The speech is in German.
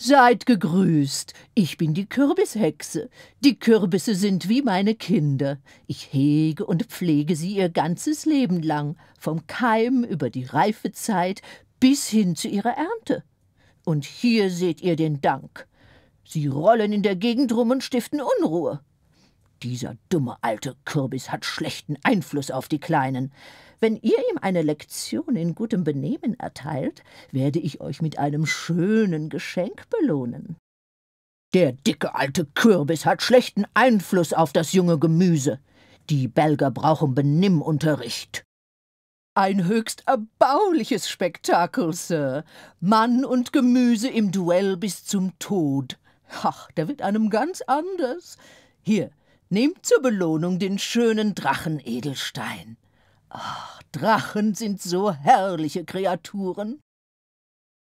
Seid gegrüßt, ich bin die Kürbishexe. Die Kürbisse sind wie meine Kinder. Ich hege und pflege sie ihr ganzes Leben lang, vom Keim über die Reifezeit bis hin zu ihrer Ernte. Und hier seht ihr den Dank. Sie rollen in der Gegend rum und stiften Unruhe. Dieser dumme alte Kürbis hat schlechten Einfluss auf die Kleinen. Wenn ihr ihm eine Lektion in gutem Benehmen erteilt, werde ich euch mit einem schönen Geschenk belohnen. Der dicke alte Kürbis hat schlechten Einfluss auf das junge Gemüse. Die Belger brauchen Benimmunterricht. Ein höchst erbauliches Spektakel, Sir. Mann und Gemüse im Duell bis zum Tod. Ach, da wird einem ganz anders. Hier, Nehmt zur Belohnung den schönen Drachenedelstein. Ach, Drachen sind so herrliche Kreaturen.